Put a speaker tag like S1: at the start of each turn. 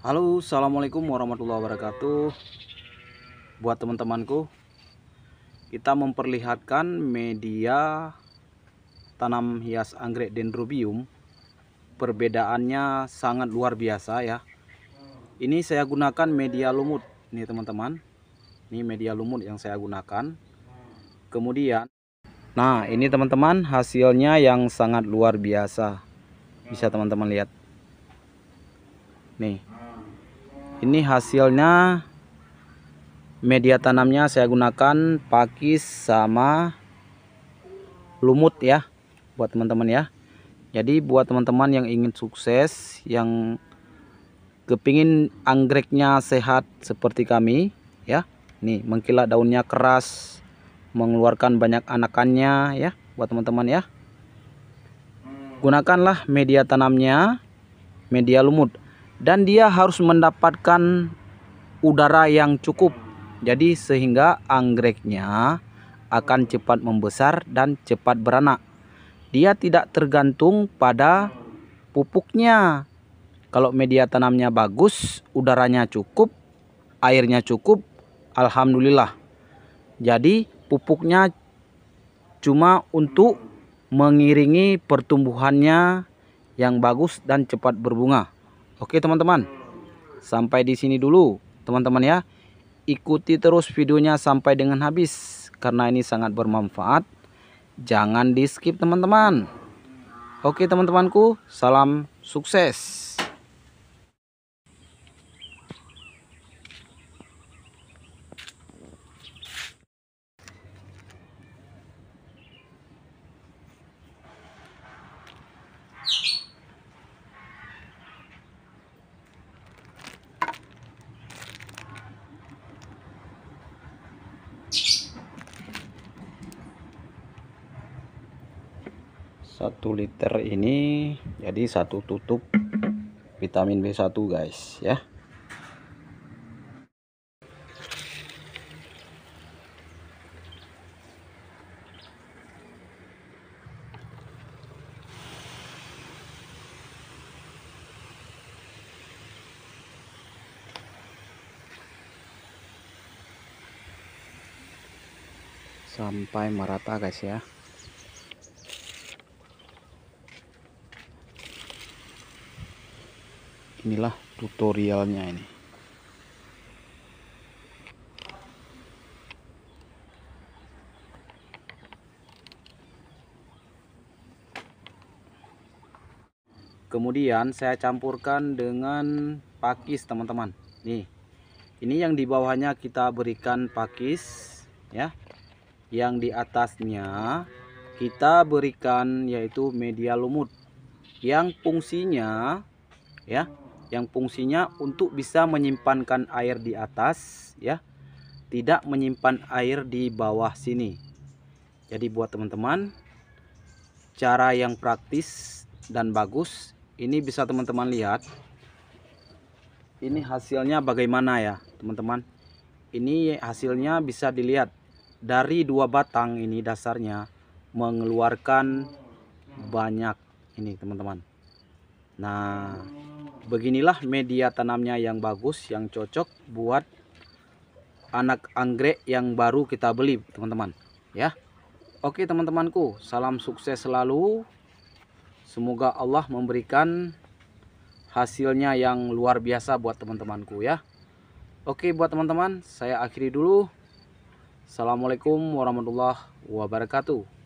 S1: Halo assalamualaikum warahmatullahi wabarakatuh buat teman-temanku kita memperlihatkan media tanam hias anggrek dendrobium perbedaannya sangat luar biasa ya ini saya gunakan media lumut nih teman-teman ini media lumut yang saya gunakan kemudian nah ini teman-teman hasilnya yang sangat luar biasa bisa teman-teman lihat nih ini hasilnya media tanamnya saya gunakan pakis sama lumut ya buat teman-teman ya jadi buat teman-teman yang ingin sukses yang kepingin anggreknya sehat seperti kami ya nih mengkilat daunnya keras mengeluarkan banyak anakannya ya buat teman-teman ya gunakanlah media tanamnya media lumut dan dia harus mendapatkan udara yang cukup jadi sehingga anggreknya akan cepat membesar dan cepat beranak dia tidak tergantung pada pupuknya kalau media tanamnya bagus udaranya cukup airnya cukup Alhamdulillah jadi pupuknya cuma untuk mengiringi pertumbuhannya yang bagus dan cepat berbunga Oke teman-teman, sampai di sini dulu teman-teman ya. Ikuti terus videonya sampai dengan habis karena ini sangat bermanfaat. Jangan di skip teman-teman. Oke teman-temanku, salam sukses. satu liter ini jadi satu tutup vitamin B1 guys ya sampai merata guys ya inilah tutorialnya ini kemudian saya campurkan dengan pakis teman-teman nih ini yang di bawahnya kita berikan pakis ya yang di atasnya kita berikan yaitu media lumut yang fungsinya ya yang fungsinya untuk bisa menyimpankan air di atas ya tidak menyimpan air di bawah sini jadi buat teman-teman cara yang praktis dan bagus ini bisa teman-teman lihat ini hasilnya bagaimana ya teman-teman ini hasilnya bisa dilihat dari dua batang ini dasarnya mengeluarkan banyak ini teman-teman nah Beginilah media tanamnya yang bagus, yang cocok buat anak anggrek yang baru kita beli, teman-teman. Ya. Oke, teman-temanku, salam sukses selalu. Semoga Allah memberikan hasilnya yang luar biasa buat teman-temanku ya. Oke, buat teman-teman, saya akhiri dulu. Assalamualaikum warahmatullahi wabarakatuh.